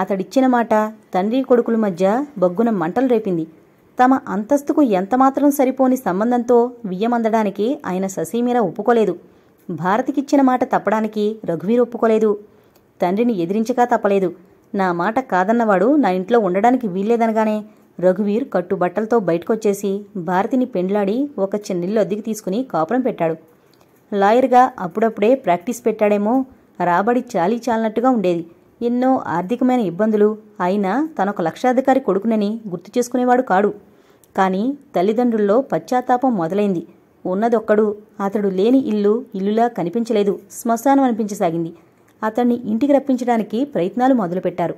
అతడిచ్చిన మాట తండ్రి కొడుకుల మధ్య బొగ్గున మంటలు రేపింది తమ అంతస్తుకు ఎంతమాత్రం సరిపోని సంబంధంతో వియ్యమందడానికి ఆయన ససీమీర ఒప్పుకోలేదు భారతికిచ్చిన మాట తప్పడానికి రఘువీర్ ఒప్పుకోలేదు తండ్రిని ఎదిరించక తప్పలేదు నా మాట కాదన్నవాడు నా ఇంట్లో ఉండడానికి వీల్లేదనగానే రఘువీర్ కట్టుబట్టలతో బయటకొచ్చేసి భారతిని పెండ్లాడి ఒక చిన్నిల్లు అద్దెకి తీసుకుని కాపురం పెట్టాడు లాయర్గా అప్పుడప్పుడే ప్రాక్టీస్ పెట్టాడేమో రాబడి చాలీ చాలనట్టుగా ఉండేది ఎన్నో ఆర్థికమైన ఇబ్బందులు అయినా తనొక లక్షాధికారి కొడుకునని గుర్తు చేసుకునేవాడు కాడు కానీ తల్లిదండ్రుల్లో పశ్చాత్తాపం మొదలైంది ఉన్నదొక్కడు అతడు లేని ఇల్లు ఇల్లులా కనిపించలేదు శ్మశానం అనిపించసాగింది అతన్ని ఇంటికి రప్పించడానికి ప్రయత్నాలు మొదలుపెట్టారు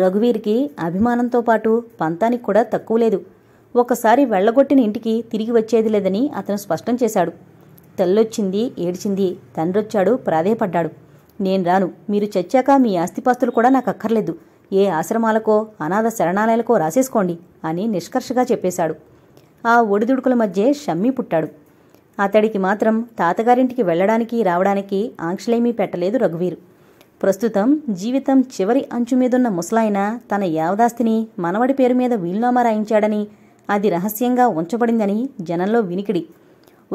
రఘువీర్కి అభిమానంతో పాటు పంతానికి కూడా తక్కువ లేదు ఒకసారి వెళ్లగొట్టిన ఇంటికి తిరిగి వచ్చేది లేదని అతను స్పష్టం చేశాడు తల్లొచ్చింది ఏడ్చింది తండ్రొచ్చాడు ప్రాధేయపడ్డాడు నేను రాను మీరు చచ్చాక మీ ఆస్తిపాస్తులు కూడా నాకు అక్కర్లేదు ఏ ఆశ్రమాలకో అనాథ శరణాలయాలకో రాసేసుకోండి అని నిష్కర్షగా చెప్పేశాడు ఆ ఒడిదుడుకుల మధ్య షమ్మి పుట్టాడు అతడికి మాత్రం తాతగారింటికి వెళ్ళడానికి రావడానికి ఆంక్షలేమీ పెట్టలేదు రఘువీరు ప్రస్తుతం జీవితం చివరి అంచు మీదున్న ముసలాయన తన యావదాస్తిని మనవడి పేరు మీద వీలునామా రాయించాడని అది రహస్యంగా ఉంచబడిందని జనంలో వినికిడి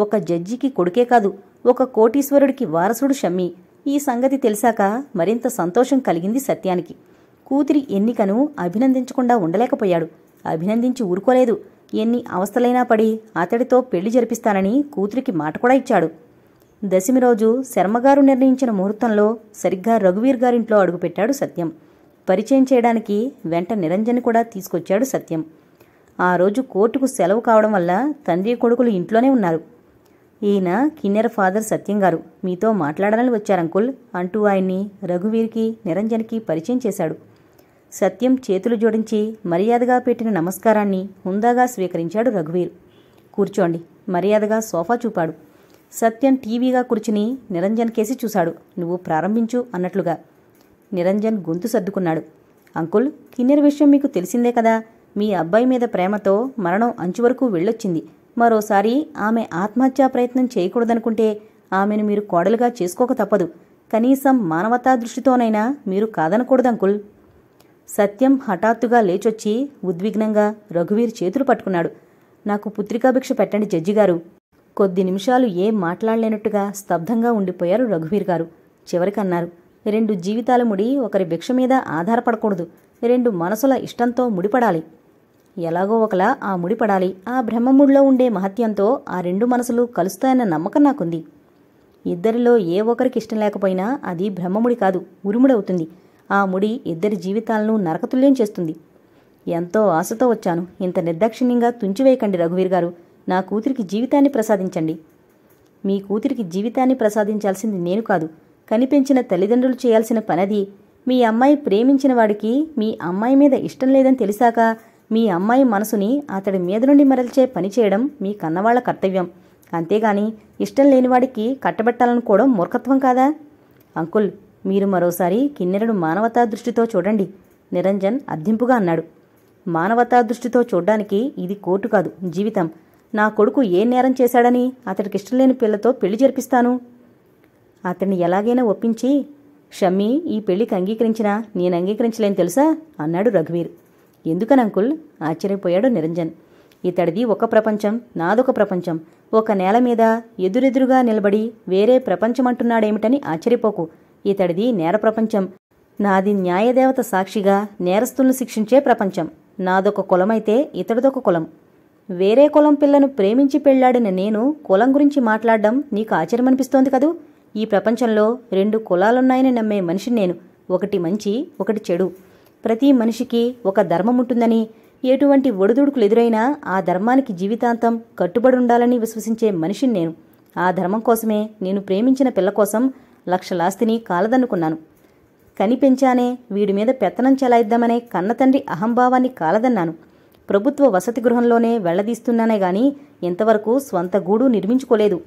ఒక జడ్జికి కొడుకే కాదు ఒక కోటీశ్వరుడికి వారసుడు షమ్మి ఈ సంగతి తెలిసాక మరింత సంతోషం కలిగింది సత్యానికి కూతురి ఎన్నికను అభినందించకుండా ఉండలేకపోయాడు అభినందించి ఊరుకోలేదు ఎన్ని అవస్థలైనా పడి అతడితో పెళ్లి జరిపిస్తానని కూతురికి మాట కూడా ఇచ్చాడు దశమి రోజు శర్మగారు నిర్ణయించిన ముహూర్తంలో సరిగ్గా రఘువీర్ గారింట్లో అడుగుపెట్టాడు సత్యం పరిచయం చేయడానికి వెంట నిరంజన్ కూడా తీసుకొచ్చాడు సత్యం ఆ రోజు కోర్టుకు సెలవు కావడం వల్ల తండ్రి కొడుకులు ఇంట్లోనే ఉన్నారు ఈయన కిన్నెర ఫాదర్ సత్యం గారు మీతో మాట్లాడాలని వచ్చారు అంకుల్ అంటూ ఆయన్ని రఘువీర్కి నిరంజన్కి పరిచయం చేశాడు సత్యం చేతులు జోడించి మర్యాదగా పెట్టిన నమస్కారాన్ని హుందాగా స్వీకరించాడు రఘువీర్ కూర్చోండి మర్యాదగా సోఫా చూపాడు సత్యం టీవీగా కూర్చుని నిరంజన్ కేసి చూశాడు నువ్వు ప్రారంభించు అన్నట్లుగా నిరంజన్ గొంతు సర్దుకున్నాడు అంకుల్ కిన్నెర విషయం మీకు తెలిసిందే కదా మీ అబ్బాయి మీద ప్రేమతో మరణం అంచు వరకు వెళ్ళొచ్చింది మరోసారి ఆమె ఆత్మహత్యా ప్రయత్నం చేయకూడదనుకుంటే ఆమెను మీరు కోడలుగా చేసుకోక తప్పదు కనీసం మానవతా దృష్టితోనైనా మీరు కాదనకూడదంకుల్ సత్యం హఠాత్తుగా లేచొచ్చి ఉద్విగ్నంగా రఘువీర్ చేతులు పట్టుకున్నాడు నాకు పుత్రికాభిక్ష పెట్టండి జడ్జిగారు కొద్ది నిమిషాలు ఏం మాట్లాడలేనట్టుగా స్తబ్దంగా ఉండిపోయారు రఘువీర్ గారు చివరికన్నారు రెండు జీవితాల ముడి ఒకరి భిక్ష మీద ఆధారపడకూడదు రెండు మనసుల ఇష్టంతో ముడిపడాలి ఎలాగో ఒకలా ఆ ముడి పడాలి ఆ బ్రహ్మముడిలో ఉండే మహత్యంతో ఆ రెండు మనసులు కలుస్తాయన్న నమ్మకం నాకుంది ఇద్దరిలో ఏ ఒకరికి ఇష్టం లేకపోయినా అది బ్రహ్మముడి కాదు ఉరుముడవుతుంది ఆ ముడి ఇద్దరి జీవితాలను నరకతుల్యం చేస్తుంది ఎంతో ఆశతో వచ్చాను ఇంత నిర్దాక్షిణ్యంగా తుంచివేయకండి రఘువీర్ గారు నా కూతురికి జీవితాన్ని ప్రసాదించండి మీ కూతురికి జీవితాన్ని ప్రసాదించాల్సింది నేను కాదు కనిపించిన తల్లిదండ్రులు చేయాల్సిన పనది మీ అమ్మాయి ప్రేమించిన వాడికి మీ అమ్మాయి మీద ఇష్టం లేదని తెలిసాక మీ అమ్మాయి మనసుని అతడి మీద నుండి మరల్చే పనిచేయడం మీ కన్నవాళ్ల కర్తవ్యం అంతేగాని ఇష్టం లేనివాడికి కట్టబెట్టాలనుకోవడం మూర్ఖత్వం కాదా అంకుల్ మీరు మరోసారి కిన్నెరను మానవతా దృష్టితో చూడండి నిరంజన్ అద్దింపుగా అన్నాడు మానవతా దృష్టితో చూడ్డానికి ఇది కోర్టు కాదు జీవితం నా కొడుకు ఏ నేరం చేశాడని అతడికి ఇష్టం లేని పిల్లతో పెళ్లి జరిపిస్తాను అతన్ని ఎలాగైనా ఒప్పించి షమ్మి ఈ పెళ్లికి అంగీకరించినా నేను అంగీకరించలేని తెలుసా అన్నాడు రఘువీర్ ఎందుకని అంకుల్ ఆశ్చర్యపోయాడు నిరంజన్ ఇతడిది ఒక ప్రపంచం నాదొక ప్రపంచం ఒక నేల మీద ఎదురెదురుగా నిలబడి వేరే ప్రపంచమంటున్నాడేమిటని ఆశ్చర్యపోకు ఇతడిది నేర ప్రపంచం నాది న్యాయదేవత సాక్షిగా నేరస్తులను శిక్షించే ప్రపంచం నాదొక కులమైతే ఇతడిదొక కులం వేరే కులం పిల్లను ప్రేమించి పెళ్లాడిన నేను కులం గురించి మాట్లాడడం నీకు ఆశ్చర్యమనిపిస్తోంది కదూ ఈ ప్రపంచంలో రెండు కులాలున్నాయని నమ్మే మనిషి నేను ఒకటి మంచి ఒకటి చెడు ప్రతి మనిషికి ఒక ధర్మం ఉంటుందని ఎటువంటి ఒడిదుడుకులు ఎదురైనా ఆ ధర్మానికి జీవితాంతం కట్టుబడి ఉండాలని విశ్వసించే మనిషిని నేను ఆ ధర్మం కోసమే నేను ప్రేమించిన పిల్ల కోసం లక్షలాస్తిని కాలదన్నుకున్నాను కనిపించానే వీడి మీద పెత్తనం చెలాయిద్దామనే కన్నతండ్రి అహంభావాన్ని కాలదన్నాను ప్రభుత్వ వసతి గృహంలోనే వెళ్లదీస్తున్నానే గాని ఇంతవరకు స్వంత గూడు నిర్మించుకోలేదు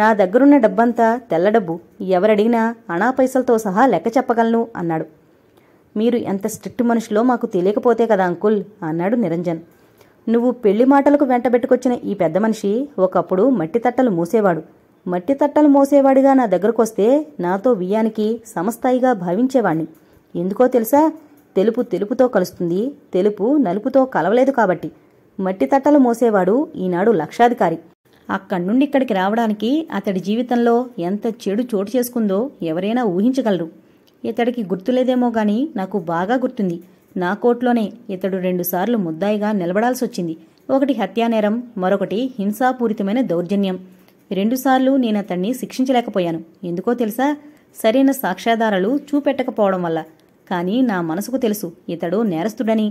నా దగ్గరున్న డబ్బంతా తెల్లడబ్బు ఎవరడిగినా అణా పైసలతో సహా లెక్క చెప్పగలను అన్నాడు మీరు ఎంత స్ట్రిక్ట్ మనుషులో మాకు తెలియకపోతే కదా అంకుల్ అన్నాడు నిరంజన్ నువ్వు పెళ్లి మాటలకు వెంటబెట్టుకొచ్చిన ఈ పెద్ద మనిషి ఒకప్పుడు మట్టి తట్టలు మూసేవాడు మట్టి తట్టలు మోసేవాడిగా నా దగ్గరకొస్తే నాతో వియ్యానికి సమస్థాయిగా భావించేవాణ్ణి ఎందుకో తెలుసా తెలుపు తెలుపుతో కలుస్తుంది తెలుపు నలుపుతో కలవలేదు కాబట్టి మట్టి తట్టలు మోసేవాడు ఈనాడు లక్షాధికారి అక్కడి నుండి ఇక్కడికి రావడానికి అతడి జీవితంలో ఎంత చెడు చోటు చేసుకుందో ఎవరైనా ఊహించగలరు ఇతడికి గుర్తులేదేమో గాని నాకు బాగా గుర్తుంది నా కోర్టులోనే ఇతడు రెండుసార్లు ముద్దాయిగా నిలబడాల్సి వచ్చింది ఒకటి హత్యానేరం మరొకటి హింసాపూరితమైన దౌర్జన్యం రెండుసార్లు నేను అతన్ని శిక్షించలేకపోయాను ఎందుకో తెలుసా సరైన సాక్ష్యాధారాలు చూపెట్టకపోవడం వల్ల కానీ నా మనసుకు తెలుసు ఇతడు నేరస్తుడని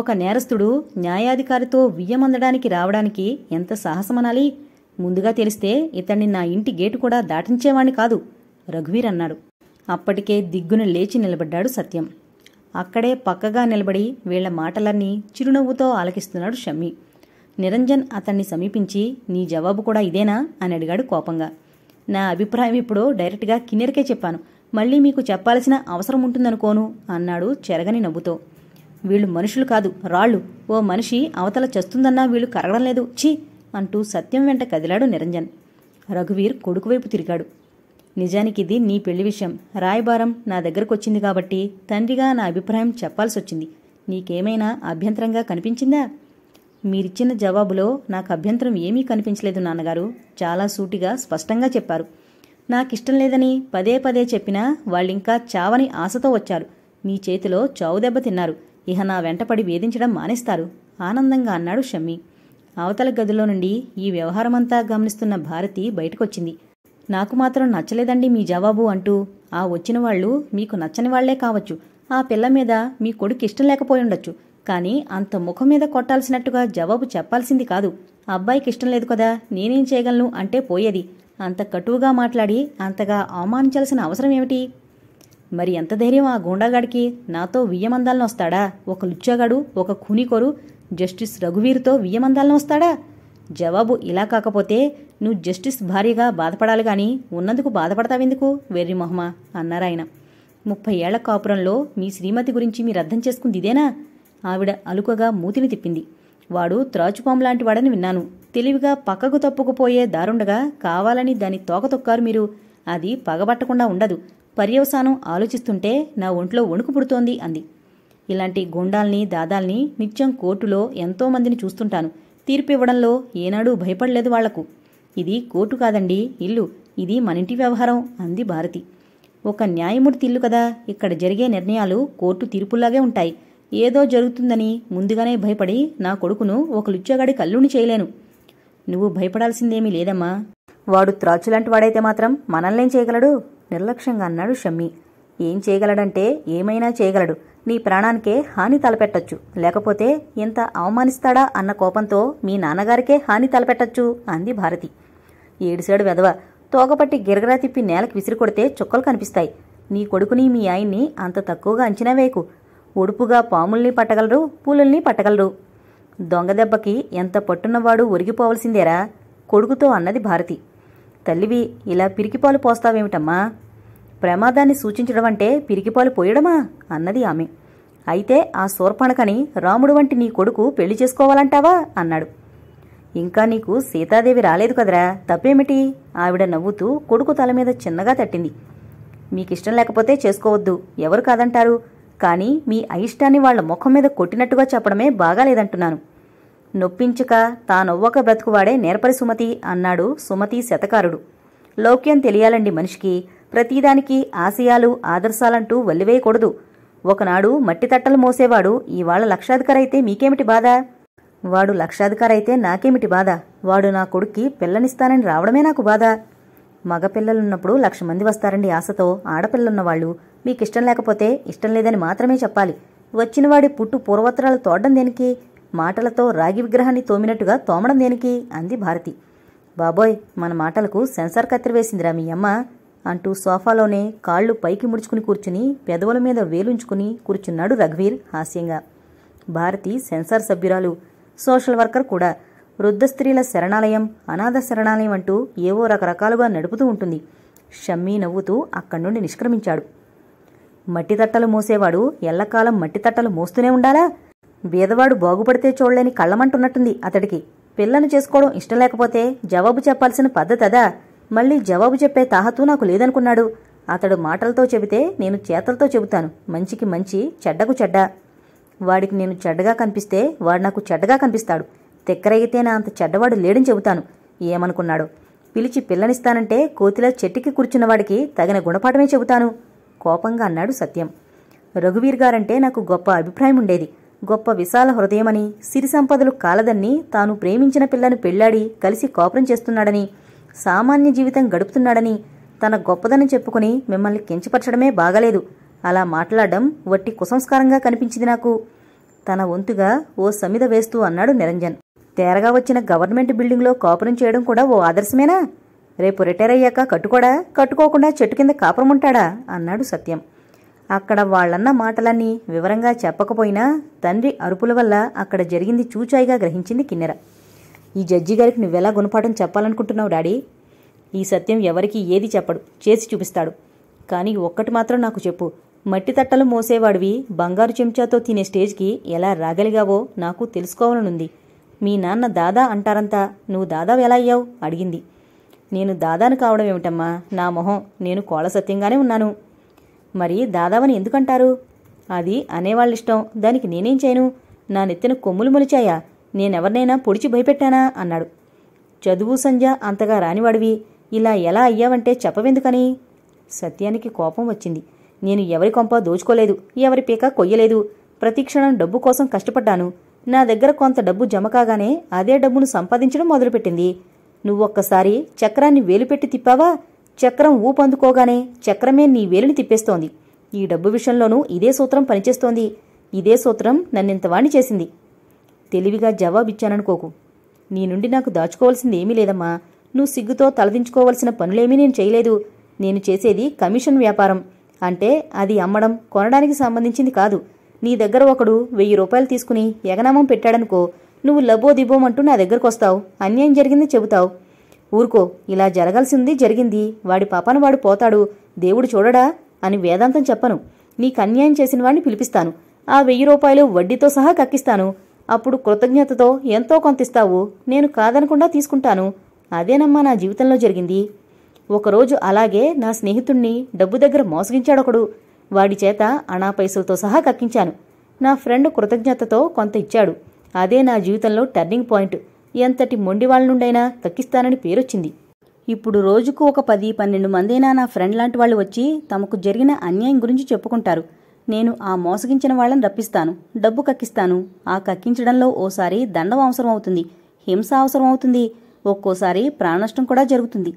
ఒక నేరస్తుడు న్యాయాధికారితో వియ్యమందడానికి రావడానికి ఎంత సాహసమనాలి ముందుగా తెలిస్తే ఇతన్ని నా ఇంటి గేటు కూడా దాటించేవాణ్ణి కాదు రఘువీర్ అన్నాడు అప్పటికే దిగ్గున లేచి నిలబడ్డాడు సత్యం అక్కడే పక్కగా నిలబడి వీళ్ల మాటలన్నీ చిరునవ్వుతో ఆలకిస్తున్నాడు షమ్మి నిరంజన్ అతన్ని సమీపించి నీ జవాబు కూడా ఇదేనా అని అడిగాడు కోపంగా నా అభిప్రాయం ఇప్పుడు డైరెక్ట్గా కిన్నెరకే చెప్పాను మళ్ళీ మీకు చెప్పాల్సిన అవసరం ఉంటుందనుకోను అన్నాడు చెరగని నవ్వుతో వీళ్ళు మనుషులు కాదు రాళ్ళు ఓ మనిషి అవతల చస్తుందన్నా వీళ్ళు కరగడం లేదు ఛీ అంటూ సత్యం వెంట కదిలాడు నిరంజన్ రఘువీర్ కొడుకువైపు తిరిగాడు నిజానికి ఇది నీ పెళ్లి విషయం రాయబారం నా దగ్గరకు వచ్చింది కాబట్టి తండ్రిగా నా అభిప్రాయం చెప్పాల్సొచ్చింది నీకేమైనా అభ్యంతరంగా కనిపించిందా మీరిచ్చిన జవాబులో నాకు అభ్యంతరం ఏమీ కనిపించలేదు నాన్నగారు చాలా సూటిగా స్పష్టంగా చెప్పారు నాకిష్టం లేదని పదే పదే చెప్పినా వాళ్ళింకా చావని ఆశతో వచ్చారు మీ చేతిలో చావు దెబ్బ తిన్నారు ఇహ నా వెంటపడి వేధించడం మానేస్తారు ఆనందంగా అన్నాడు షమ్మి అవతల గదిలో నుండి ఈ వ్యవహారమంతా గమనిస్తున్న భారతి బయటకొచ్చింది నాకు మాత్రం నచ్చలేదండి మీ జవాబు అంటూ ఆ వచ్చిన వాళ్ళు మీకు నచ్చని వాళ్లే కావచ్చు ఆ పిల్ల మీద మీ కొడుకు ఇష్టం లేకపోయి ఉండొచ్చు కానీ అంత ముఖం మీద కొట్టాల్సినట్టుగా జవాబు చెప్పాల్సింది కాదు అబ్బాయికి ఇష్టం లేదు కదా నేనేం చేయగలను అంటే పోయేది అంత కటువుగా మాట్లాడి అంతగా అవమానించాల్సిన అవసరం ఏమిటి మరి ఎంత ధైర్యం ఆ గూండాగాడికి నాతో వియ్యమందాలను వస్తాడా ఒక లుచ్చాగాడు ఒక కూనికోరు జస్టిస్ రఘువీర్తో వియ్యమందాలను వస్తాడా జవాబు ఇలా కాకపోతే నువ్వు జస్టిస్ భారీగా బాధపడాలి కానీ ఉన్నందుకు బాధపడతావెందుకు వెర్రి మొహమా అన్నారాయన ముప్పై ఏళ్ల కాపురంలో మీ శ్రీమతి గురించి మీరు అర్థం చేసుకుంది ఇదేనా ఆవిడ అలుకగా మూతిని తిప్పింది వాడు త్రాచుపాం లాంటి వాడని విన్నాను తెలివిగా పక్కకు తప్పుకుపోయే దారుండగా కావాలని దాని తోక తొక్కారు మీరు అది పగబట్టకుండా ఉండదు పర్యవసానం ఆలోచిస్తుంటే నా ఒంట్లో వణుకు పుడుతోంది అంది ఇలాంటి గుండాల్ని దాదాల్ని నిత్యం కోర్టులో ఎంతోమందిని చూస్తుంటాను తీర్పు ఇవ్వడంలో ఏనాడూ భయపడలేదు వాళ్లకు ఇది కోర్టు కాదండి ఇల్లు ఇది మనింటి వ్యవహారం అంది భారతి ఒక న్యాయమూర్తి ఇల్లు కదా ఇక్కడ జరిగే నిర్ణయాలు కోర్టు తీర్పులాగే ఉంటాయి ఏదో జరుగుతుందని ముందుగానే భయపడి నా కొడుకును ఒక లుచ్చగాడి కల్లుని చేయలేను నువ్వు భయపడాల్సిందేమీ లేదమ్మా వాడు త్రాచులాంటి వాడైతే మాత్రం మనల్నేం చేయగలడు నిర్లక్ష్యంగా అన్నాడు షమ్మి ఏం చేయగలడంటే ఏమైనా చేయగలడు నీ ప్రాణానికే హాని తలపెట్టచ్చు లేకపోతే ఎంత అవమానిస్తాడా అన్న కోపంతో మీ నాన్నగారికే హాని తలపెట్టచ్చు అంది భారతి ఏడుసాడు వెదవ తోకపట్టి గిరగరా తిప్పి నేలకు విసిరి కొడితే చుక్కలు కనిపిస్తాయి నీ కొడుకుని మీ ఆయన్ని అంత తక్కువగా అంచనా వేయకు ఒడుపుగా పాముల్ని పట్టగలరు పూలల్ని పట్టగలరు దొంగ దెబ్బకి ఎంత పట్టున్నవాడు ఒరిగిపోవలసిందేరా కొడుకుతో అన్నది భారతి తల్లివి ఇలా పిరికిపాలు పోస్తావేమిటమ్మా ప్రమాదాన్ని సూచించడం అంటే పిరికిపాలు పోయడమా అన్నది ఆమె అయితే ఆ శూర్పణకని రాముడు వంటి నీ కొడుకు పెళ్లి చేసుకోవాలంటావా అన్నాడు ఇంకా నీకు సీతాదేవి రాలేదు కదరా తప్పేమిటి ఆవిడ నవ్వుతూ కొడుకు తల మీద చిన్నగా తట్టింది మీకిష్టం లేకపోతే చేసుకోవద్దు ఎవరు కాదంటారు కానీ మీ అయిష్టాన్ని వాళ్ల ముఖం మీద కొట్టినట్టుగా చెప్పడమే బాగాలేదంటున్నాను నొప్పించక తానొవ్వక బ్రతుకువాడే నేర్పరి సుమతి అన్నాడు సుమతి శతకారుడు లౌక్యం తెలియాలండి మనిషికి ప్రతిదానికి ఆశయాలు ఆదర్శాలంటూ వల్లివేయకూడదు ఒకనాడు మట్టి తట్టలు మోసేవాడు ఇవాళ లక్షాధికారైతే మీకేమిటి బాధ వాడు లక్షాధికారైతే నాకేమిటి బాధ వాడు నా కొడుక్కి పిల్లనిస్తానని రావడమే నాకు బాధ మగపిల్లలున్నప్పుడు లక్ష మంది వస్తారండి ఆశతో ఆడపిల్లలున్నవాళ్లు మీకిష్టం లేకపోతే ఇష్టం లేదని మాత్రమే చెప్పాలి వచ్చినవాడి పుట్టు పూర్వోత్తరాలు తోడడం దేనికి మాటలతో రాగి విగ్రహాన్ని తోమినట్టుగా తోమడం దేనికి అంది భారతి బాబోయ్ మన మాటలకు సెన్సార్ కత్తిరివేసిందిరా మీ అమ్మ అంటూ సోఫాలోనే కాళ్ళు పైకి ముడుచుకుని కూర్చుని పెదవుల మీద వేలుంచుకుని కూర్చున్నాడు రఘువీర్ హాస్యంగా భారతి సెన్సార్ సభ్యురాలు సోషల్ వర్కర్ కూడా వృద్ధ స్త్రీల శరణాలయం అనాథ శరణాలయం అంటూ ఏవో రకరకాలుగా నడుపుతూ ఉంటుంది షమ్మీ నవ్వుతూ అక్కడి నుండి నిష్క్రమించాడు మట్టి తట్టలు మోసేవాడు ఎల్లకాలం మట్టి తట్టలు మోస్తూనే ఉండాలా బీదవాడు బాగుపడితే చూడలేని కళ్ళమంటున్నట్టుంది అతడికి పిల్లను చేసుకోవడం ఇష్టం లేకపోతే జవాబు చెప్పాల్సిన పద్ధతదా మళ్ళీ జవాబు చెప్పే తాహతూ నాకు లేదనుకున్నాడు అతడు మాటలతో చెబితే నేను చేతలతో చెబుతాను మంచికి మంచి చెడ్డకు చెడ్డ వాడికి నేను చెడ్డగా కనిపిస్తే వాడు నాకు చెడ్డగా కనిపిస్తాడు తెక్కరగితే నా అంత చెడ్డవాడు లేడని చెబుతాను ఏమనుకున్నాడు పిలిచి పిల్లనిస్తానంటే కోతిలా చెట్టుకి కూర్చున్నవాడికి తగిన గుణపాఠమే చెబుతాను కోపంగా అన్నాడు సత్యం రఘువీర్ గారంటే నాకు గొప్ప అభిప్రాయం ఉండేది గొప్ప విశాల హృదయమని సిరి సంపదలు కాలదన్ని తాను ప్రేమించిన పిల్లను పెళ్లాడి కలిసి కోపరం చేస్తున్నాడని సామాన్య జీవితం గడుపుతున్నాడని తన గొప్పదని చెప్పుకుని మిమ్మల్ని కించపరచడమే బాగలేదు అలా మాట్లాడడం వట్టి కుసంస్కారంగా కనిపించింది నాకు తన వంతుగా ఓ సమిద వేస్తూ అన్నాడు నిరంజన్ తేరగా వచ్చిన గవర్నమెంట్ బిల్డింగ్లో కాపురం చేయడం కూడా ఓ ఆదర్శమేనా రేపు రిటైర్ అయ్యాక కట్టుకోడా కట్టుకోకుండా చెట్టు కింద కాపురం ఉంటాడా అన్నాడు సత్యం అక్కడ వాళ్లన్న మాటలన్నీ వివరంగా చెప్పకపోయినా తండ్రి అరుపుల వల్ల అక్కడ జరిగింది చూచాయిగా గ్రహించింది కిన్నెర ఈ జడ్జి గారికి నువ్వెలా గుణపాఠం చెప్పాలనుకుంటున్నావు డాడీ ఈ సత్యం ఎవరికీ ఏది చెప్పడు చేసి చూపిస్తాడు కానీ ఒక్కటి మాత్రం నాకు చెప్పు మట్టి తట్టలు మోసేవాడివి బంగారు చెంచాతో తినే స్టేజ్కి ఎలా రాగలిగావో నాకు తెలుసుకోవాలనుంది మీ నాన్న దాదా అంటారంతా నువ్వు దాదావు ఎలా అయ్యావు అడిగింది నేను దాదాను కావడం ఏమిటమ్మా నా మొహం నేను కోళ్ళ సత్యంగానే ఉన్నాను మరి దాదావని ఎందుకంటారు అది అనేవాళ్ళిష్టం దానికి నేనేం చేయను నా నెత్తిన కొమ్ములు మొలిచాయా నేనెవరినైనా పొడిచి భయపెట్టానా అన్నాడు చదువు సంధ్య అంతగా రానివాడివి ఇలా ఎలా అయ్యావంటే చెప్పవెందుకని సత్యానికి కోపం వచ్చింది నేను ఎవరి కొంప దోచుకోలేదు ఎవరి పీక కొయ్యలేదు ప్రతిక్షణం డబ్బు కోసం కష్టపడ్డాను నా దగ్గర కొంత డబ్బు జమ కాగానే అదే డబ్బును సంపాదించడం మొదలుపెట్టింది నువ్వొక్కసారి చక్రాన్ని వేలుపెట్టి తిప్పావా చక్రం ఊపందుకోగానే చక్రమే నీ వేలుని తిప్పేస్తోంది ఈ డబ్బు విషయంలోనూ ఇదే సూత్రం పనిచేస్తోంది ఇదే సూత్రం నన్నింతవాణ్ణి చేసింది తెలివిగా జవాబిచ్చాననుకోకు నీ నుండి నాకు దాచుకోవాల్సింది ఏమీ లేదమ్మా నువ్వు సిగ్గుతో తలదించుకోవలసిన పనులేమీ నేను చేయలేదు నేను చేసేది కమిషన్ వ్యాపారం అంటే అది అమ్మడం కొనడానికి సంబంధించింది కాదు నీ దగ్గర ఒకడు వెయ్యి రూపాయలు తీసుకుని ఎగనామం పెట్టాడనుకో నువ్వు దిబ్బోమంటూ నా దగ్గరకు వస్తావు అన్యాయం జరిగింది చెబుతావు ఊరుకో ఇలా జరగాల్సింది జరిగింది వాడి పాపను వాడు పోతాడు దేవుడు చూడడా అని వేదాంతం చెప్పను నీకు అన్యాయం చేసిన వాడిని పిలిపిస్తాను ఆ వెయ్యి రూపాయలు వడ్డీతో సహా కక్కిస్తాను అప్పుడు కృతజ్ఞతతో ఎంతో కొంత ఇస్తావు నేను కాదనకుండా తీసుకుంటాను అదేనమ్మా నా జీవితంలో జరిగింది ఒకరోజు అలాగే నా స్నేహితుణ్ణి డబ్బు దగ్గర మోసగించాడొకడు వాడి చేత అనా పైసలతో సహా కక్కించాను నా ఫ్రెండ్ కృతజ్ఞతతో కొంత ఇచ్చాడు అదే నా జీవితంలో టర్నింగ్ పాయింట్ ఎంతటి మొండివాళ్ళ నుండైనా కక్కిస్తానని పేరొచ్చింది ఇప్పుడు రోజుకు ఒక పది పన్నెండు మందైనా నా ఫ్రెండ్ లాంటి వాళ్ళు వచ్చి తమకు జరిగిన అన్యాయం గురించి చెప్పుకుంటారు నేను ఆ మోసగించిన వాళ్ళని రప్పిస్తాను డబ్బు కక్కిస్తాను ఆ కక్కించడంలో ఓసారి దండం అవసరమవుతుంది హింస అవసరమవుతుంది ఒక్కోసారి ప్రాణనష్టం కూడా జరుగుతుంది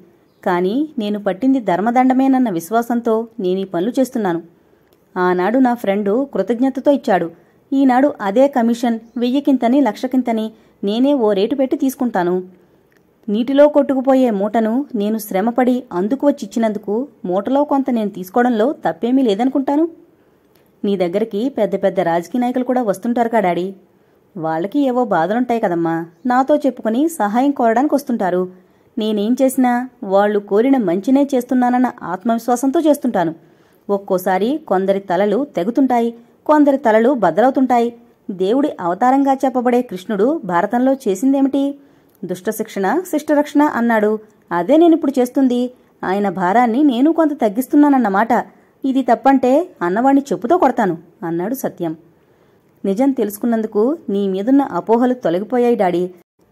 కానీ నేను పట్టింది ధర్మదండమేనన్న విశ్వాసంతో నేను ఈ పనులు చేస్తున్నాను ఆనాడు నా ఫ్రెండు కృతజ్ఞతతో ఇచ్చాడు ఈనాడు అదే కమిషన్ వెయ్యికింతని లక్షకింతని నేనే ఓ రేటు పెట్టి తీసుకుంటాను నీటిలో కొట్టుకుపోయే మూటను నేను శ్రమపడి అందుకు వచ్చిచ్చినందుకు మూటలో కొంత నేను తీసుకోవడంలో తప్పేమీ లేదనుకుంటాను నీ దగ్గరికి పెద్ద పెద్ద రాజకీయ నాయకులు కూడా వస్తుంటారు కా డాడీ వాళ్ళకి ఏవో బాధలుంటాయి కదమ్మా నాతో చెప్పుకుని సహాయం కోరడానికి వస్తుంటారు నేనేం చేసినా వాళ్ళు కోరిన మంచినే చేస్తున్నానన్న ఆత్మవిశ్వాసంతో చేస్తుంటాను ఒక్కోసారి కొందరి తలలు తెగుతుంటాయి కొందరి తలలు బద్దలవుతుంటాయి దేవుడి అవతారంగా చెప్పబడే కృష్ణుడు భారతంలో చేసిందేమిటి దుష్టశిక్షణ శిష్టరక్షణ అన్నాడు అదే నేనిప్పుడు చేస్తుంది ఆయన భారాన్ని నేను కొంత తగ్గిస్తున్నానన్నమాట ఇది తప్పంటే అన్నవాణ్ణి చెప్పుతో కొడతాను అన్నాడు సత్యం నిజం తెలుసుకున్నందుకు నీ మీదున్న అపోహలు తొలగిపోయాయి డాడీ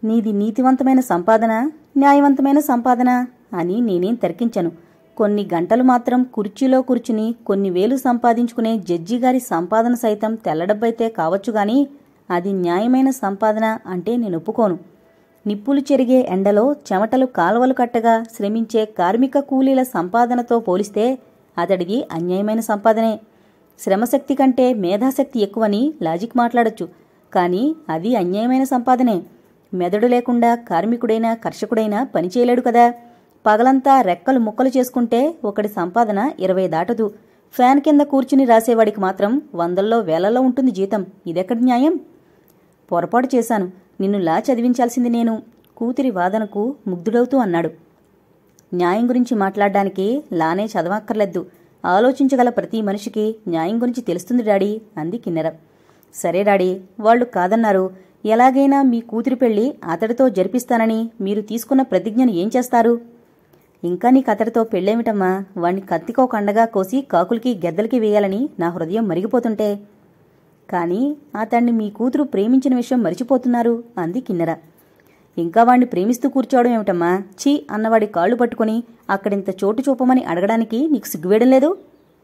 నీది నీతివంతమైన సంపాదన న్యాయవంతమైన సంపాదన అని నేనేం తెరకించను కొన్ని గంటలు మాత్రం కుర్చీలో కూర్చుని కొన్ని వేలు సంపాదించుకునే జడ్జి గారి సంపాదన సైతం తెల్లడబ్బైతే కావచ్చు అది న్యాయమైన సంపాదన అంటే నేను ఒప్పుకోను నిప్పులు చెరిగే ఎండలో చెమటలు కాలువలు కట్టగా శ్రమించే కార్మిక కూలీల సంపాదనతో పోలిస్తే అతడిది అన్యాయమైన సంపాదనే శ్రమశక్తి కంటే మేధాశక్తి ఎక్కువని లాజిక్ మాట్లాడచ్చు కానీ అది అన్యాయమైన సంపాదనే మెదడు లేకుండా కార్మికుడైనా కర్షకుడైనా పనిచేయలేడు కదా పగలంతా రెక్కలు ముక్కలు చేసుకుంటే ఒకడి సంపాదన ఇరవై దాటదు ఫ్యాన్ కింద కూర్చుని రాసేవాడికి మాత్రం వందల్లో వేలలో ఉంటుంది జీతం ఇదెక్కడి న్యాయం పొరపాటు చేశాను నిన్ను లా చదివించాల్సింది నేను కూతురి వాదనకు ముగ్ధుడవుతూ అన్నాడు న్యాయం గురించి మాట్లాడడానికి లానే చదవక్కర్లేదు ఆలోచించగల ప్రతి మనిషికి న్యాయం గురించి తెలుస్తుంది డాడీ అంది కిన్నెర సరే డాడీ వాళ్ళు కాదన్నారు ఎలాగైనా మీ కూతురి పెళ్లి అతడితో జరిపిస్తానని మీరు తీసుకున్న ప్రతిజ్ఞను ఏం చేస్తారు ఇంకా నీకు అతడితో పెళ్ళేమిటమ్మా వాణ్ణి కత్తికో కండగా కోసి కాకులకి గెద్దలకి వేయాలని నా హృదయం మరిగిపోతుంటే కానీ అతన్ని మీ కూతురు ప్రేమించిన విషయం మరిచిపోతున్నారు అంది కిన్నెర ఇంకా వాణ్ణి ప్రేమిస్తూ కూర్చోవడం ఏమిటమ్మా ఛీ అన్నవాడి కాళ్ళు పట్టుకుని అక్కడింత చోటు చూపమని అడగడానికి నీకు సిగ్గువేయడం లేదు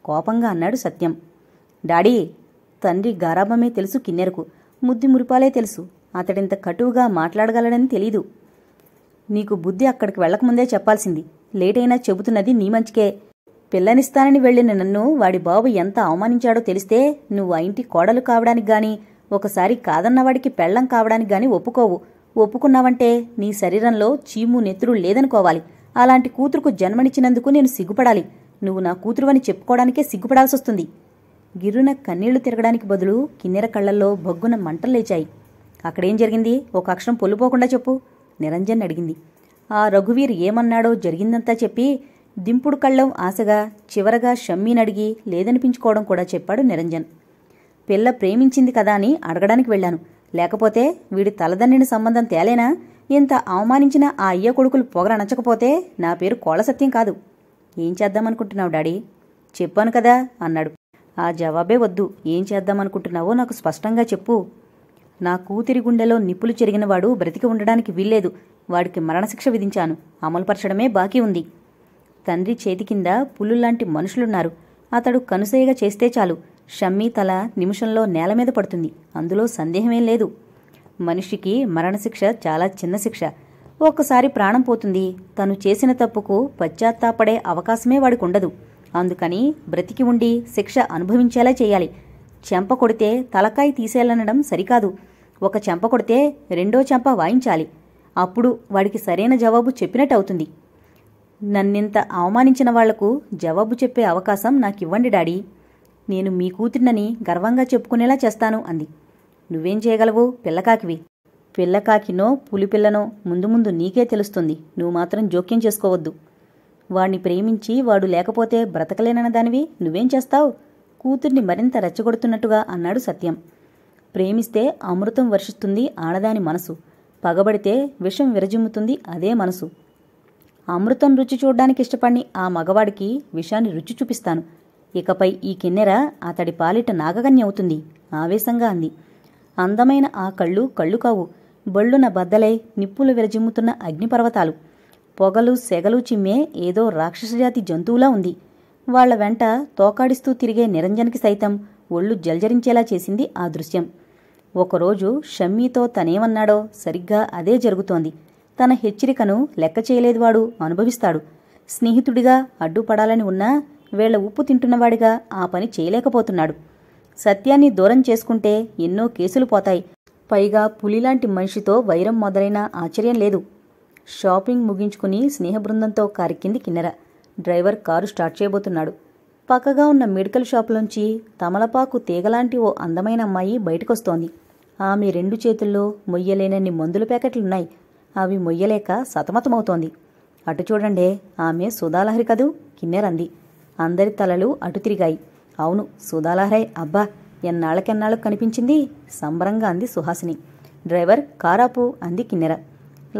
కోపంగా అన్నాడు సత్యం డాడీ తండ్రి గారాభమే తెలుసు కిన్నెరకు ముద్ది మురిపాలే తెలుసు అతడింత కటువుగా మాట్లాడగలడని తెలీదు నీకు బుద్ధి అక్కడికి వెళ్లకముందే చెప్పాల్సింది లేటైనా చెబుతున్నది నీ మంచికే పిల్లనిస్తానని వెళ్లిన నన్ను వాడి బాబు ఎంత అవమానించాడో తెలిస్తే నువ్వు ఆ ఇంటి కోడలు కావడానికి గాని ఒకసారి కాదన్నవాడికి పెళ్లం కావడానికి గాని ఒప్పుకోవు ఒప్పుకున్నావంటే నీ శరీరంలో చీము నెత్తురు లేదనుకోవాలి అలాంటి కూతురుకు జన్మనిచ్చినందుకు నేను సిగ్గుపడాలి నువ్వు నా కూతురువని చెప్పుకోవడానికే సిగ్గుపడాల్సొస్తుంది గిరున కన్నీళ్లు తిరగడానికి బదులు కిన్నెర కళ్లల్లో బొగ్గున మంటలు లేచాయి అక్కడేం జరిగింది ఒక అక్షరం పొల్లుపోకుండా చెప్పు నిరంజన్ అడిగింది ఆ రఘువీర్ ఏమన్నాడో జరిగిందంతా చెప్పి దింపుడు కళ్ళం ఆశగా చివరగా షమ్మీనడిగి లేదనిపించుకోవడం కూడా చెప్పాడు నిరంజన్ పిల్ల ప్రేమించింది కదా అని అడగడానికి వెళ్ళాను లేకపోతే వీడి తలదన్నిని సంబంధం తేలేనా ఇంత అవమానించిన ఆ అయ్య కొడుకులు పొగరనచ్చకపోతే నా పేరు కోళసత్యం కాదు ఏం చేద్దామనుకుంటున్నావు డాడీ చెప్పాను కదా అన్నాడు ఆ జవాబే వద్దు ఏం చేద్దామనుకుంటున్నావో నాకు స్పష్టంగా చెప్పు నా కూతురి గుండెలో నిప్పులు చెరిగినవాడు బ్రతికి ఉండడానికి వీల్లేదు వాడికి మరణశిక్ష విధించాను అమలుపరచడమే బాకీ ఉంది తండ్రి చేతి కింద పులుల్లాంటి మనుషులున్నారు అతడు కనుసయ్యగా చేస్తే చాలు షమ్మి తల నిమిషంలో నేల మీద పడుతుంది అందులో సందేహమేం లేదు మనిషికి మరణశిక్ష చాలా చిన్న శిక్ష ఒక్కసారి ప్రాణం పోతుంది తను చేసిన తప్పుకు పశ్చాత్తాపడే అవకాశమే వాడికి ఉండదు అందుకని బ్రతికి ఉండి శిక్ష అనుభవించేలా చేయాలి చెంప కొడితే తలకాయ తీసేయాలనడం సరికాదు ఒక చెంప కొడితే రెండో చెంప వాయించాలి అప్పుడు వాడికి సరైన జవాబు చెప్పినట్టు అవుతుంది నన్నింత అవమానించిన వాళ్లకు జవాబు చెప్పే అవకాశం నాకివ్వండి డాడీ నేను మీ కూతురినని గర్వంగా చెప్పుకునేలా చేస్తాను అంది నువ్వేం చేయగలవు పిల్లకాకివి పిల్లకాకినో పులిపిల్లనో ముందు ముందు నీకే తెలుస్తుంది నువ్వు మాత్రం జోక్యం చేసుకోవద్దు వాణ్ణి ప్రేమించి వాడు లేకపోతే బ్రతకలేనన్న దానివి నువ్వేం చేస్తావు కూతుర్ని మరింత రెచ్చగొడుతున్నట్టుగా అన్నాడు సత్యం ప్రేమిస్తే అమృతం వర్షిస్తుంది ఆడదాని మనసు పగబడితే విషం విరజిమ్ముతుంది అదే మనసు అమృతం రుచి చూడ్డానికి ఇష్టపడి ఆ మగవాడికి విషాన్ని రుచి చూపిస్తాను ఇకపై ఈ కిన్నెర అతడి పాలిట నాగకన్య అవుతుంది ఆవేశంగా అంది అందమైన ఆ కళ్ళు కళ్ళు కావు బళ్ళున బద్దలై నిప్పులు విరజిమ్ముతున్న అగ్నిపర్వతాలు పొగలు సెగలు చిమ్మే ఏదో రాక్షసజాతి జంతువులా ఉంది వాళ్ల వెంట తోకాడిస్తూ తిరిగే నిరంజన్కి సైతం ఒళ్ళు జల్జరించేలా చేసింది ఆ దృశ్యం ఒకరోజు షమ్మీతో తనేమన్నాడో సరిగ్గా అదే జరుగుతోంది తన హెచ్చరికను లెక్క చేయలేదు వాడు అనుభవిస్తాడు స్నేహితుడిగా అడ్డుపడాలని ఉన్నా వీళ్ల ఉప్పు తింటున్నవాడిగా ఆ పని చేయలేకపోతున్నాడు సత్యాన్ని దూరం చేసుకుంటే ఎన్నో కేసులు పోతాయి పైగా పులిలాంటి మనిషితో వైరం మొదలైన ఆశ్చర్యం లేదు షాపింగ్ ముగించుకుని స్నేహబృందంతో car Kinnera driver car start చేయబోతున్నాడు పక్కగా ఉన్న మెడికల్ షాపులోంచి తమలపాకు తీగలాంటి ఓ అందమైన అమ్మాయి బయటకొస్తోంది ఆమె రెండు చేతుల్లో మొయ్యలేనన్ని మందుల ప్యాకెట్లున్నాయి అవి మొయ్యలేక సతమతమవుతోంది అటు చూడండే ఆమె సుధాలహరి కదూ కిన్నెరంది అందరి తలలు అటు తిరిగాయి అవును సుధాలహరే అబ్బా ఎన్నాళ్ళకెన్నాళ్ళకు కనిపించింది సంబరంగా అంది సుహాసిని డ్రైవర్ కారాపు అంది కిన్నెర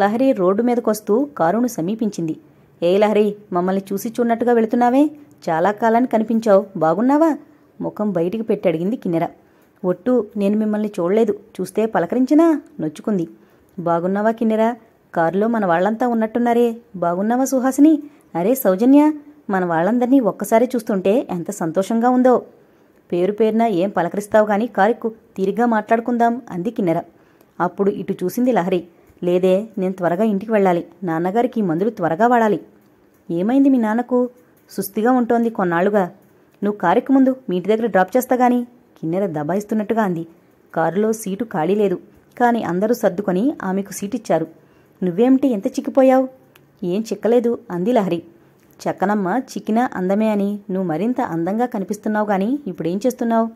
లహరి రోడ్డు మీదకొస్తూ కారును సమీపించింది ఏ లహరి మమ్మల్ని చూసి చూన్నట్టుగా వెళుతున్నావే చాలా కాలాన్ని కనిపించావు బాగున్నావా ముఖం బయటికి పెట్టి అడిగింది కిన్నెర ఒట్టు నేను మిమ్మల్ని చూడలేదు చూస్తే పలకరించినా నొచ్చుకుంది బాగున్నావా కిన్నెర కారులో మన వాళ్ళంతా ఉన్నట్టున్నారే బాగున్నావా సుహాసిని అరే సౌజన్య మన వాళ్ళందరినీ ఒక్కసారి చూస్తుంటే ఎంత సంతోషంగా ఉందో పేరు పేరున ఏం పలకరిస్తావు కానీ కారుకు తీరిగ్గా మాట్లాడుకుందాం అంది కిన్నెర అప్పుడు ఇటు చూసింది లహరి లేదే నేను త్వరగా ఇంటికి వెళ్ళాలి నాన్నగారికి ఈ మందులు త్వరగా వాడాలి ఏమైంది మీ నాన్నకు సుస్థిగా ఉంటోంది కొన్నాళ్లుగా నువ్వు కారుకి ముందు మీ ఇంటి దగ్గర డ్రాప్ చేస్తా గాని కిన్నెర దబాయిస్తున్నట్టుగా అంది కారులో సీటు ఖాళీ లేదు కానీ అందరూ సర్దుకొని ఆమెకు సీటిచ్చారు నువ్వేమిటి ఎంత చిక్కిపోయావు ఏం చిక్కలేదు అంది లహరి చక్కనమ్మ చిక్కినా అందమే అని నువ్వు మరింత అందంగా కనిపిస్తున్నావు కానీ ఇప్పుడేం చేస్తున్నావు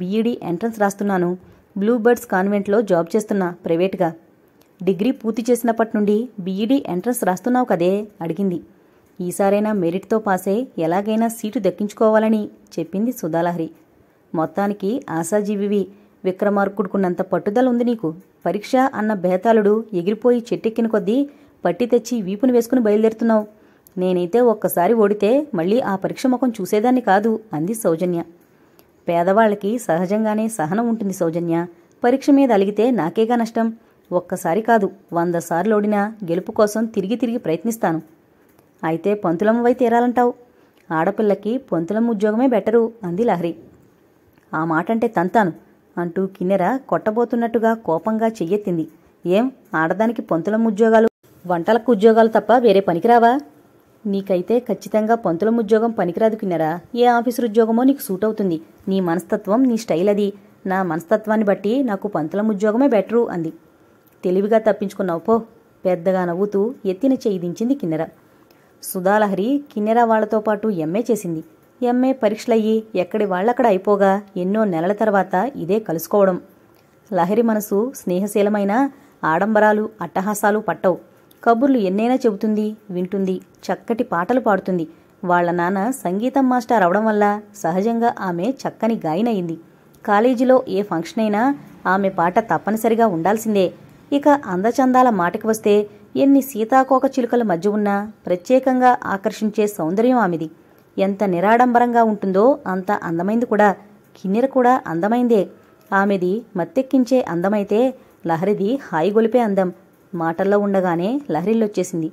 బీఈడీ ఎంట్రన్స్ రాస్తున్నాను బ్లూ బర్డ్స్ కాన్వెంట్లో జాబ్ చేస్తున్నా ప్రైవేట్గా డిగ్రీ పూర్తి చేసినప్పటి నుండి బీఈడీ e ఎంట్రన్స్ రాస్తున్నావు కదే అడిగింది ఈసారైనా మెరిట్తో పాసే ఎలాగైనా సీటు దక్కించుకోవాలని చెప్పింది సుధాలహరి మొత్తానికి ఆశాజీవివి విక్రమార్కుడుకున్నంత పట్టుదల ఉంది నీకు పరీక్ష అన్న బేతాళుడు ఎగిరిపోయి చెట్టెక్కిన కొద్దీ పట్టి తెచ్చి వీపును వేసుకుని బయలుదేరుతున్నావు నేనైతే ఒక్కసారి ఓడితే మళ్ళీ ఆ పరీక్ష ముఖం చూసేదాన్ని కాదు అంది సౌజన్య పేదవాళ్ళకి సహజంగానే సహనం ఉంటుంది సౌజన్య పరీక్ష మీద అలిగితే నాకేగా నష్టం ఒక్కసారి కాదు వంద సార్లు ఓడినా గెలుపు కోసం తిరిగి తిరిగి ప్రయత్నిస్తాను అయితే పంతులమ్మవై తీరాలంటావు ఆడపిల్లకి పొంతులమ్మ ఉద్యోగమే బెటరు అంది లహరి ఆ మాటంటే తంతాను అంటూ కిన్నెర కొట్టబోతున్నట్టుగా కోపంగా చెయ్యెత్తింది ఏం ఆడదానికి పంతులమ్మ ఉద్యోగాలు వంటలకు ఉద్యోగాలు తప్ప వేరే పనికిరావా నీకైతే ఖచ్చితంగా పంతులం ఉద్యోగం పనికిరాదు కిన్నెరా ఏ ఆఫీసర్ ఉద్యోగమో నీకు సూట్ అవుతుంది నీ మనస్తత్వం నీ స్టైల్ అది నా మనస్తత్వాన్ని బట్టి నాకు పంతులం ఉద్యోగమే బెటరు అంది తెలివిగా తప్పించుకున్నావు పో పెద్దగా నవ్వుతూ ఎత్తిన చేయి దించింది కిన్నెర సుధాలహరి కిన్నెర వాళ్లతో పాటు ఎంఏ చేసింది ఎంఏ పరీక్షలయ్యి ఎక్కడి వాళ్ళక్కడ అయిపోగా ఎన్నో నెలల తర్వాత ఇదే కలుసుకోవడం లహరి మనసు స్నేహశీలమైన ఆడంబరాలు అట్టహాసాలు పట్టవు కబుర్లు ఎన్నైనా చెబుతుంది వింటుంది చక్కటి పాటలు పాడుతుంది వాళ్ల నాన్న సంగీతం మాస్టర్ అవడం వల్ల సహజంగా ఆమె చక్కని గాయనయింది కాలేజీలో ఏ ఫంక్షన్ అయినా ఆమె పాట తప్పనిసరిగా ఉండాల్సిందే ఇక అందచందాల మాటకు వస్తే ఎన్ని సీతాకోక చిలుకల మధ్య ఉన్నా ప్రత్యేకంగా ఆకర్షించే సౌందర్యం ఆమెది ఎంత నిరాడంబరంగా ఉంటుందో అంత అందమైంది కూడా కిన్నెర కూడా అందమైందే ఆమెది మత్తెక్కించే అందమైతే లహరిది హాయిగొలిపే అందం మాటల్లో ఉండగానే లహరిల్లొచ్చేసింది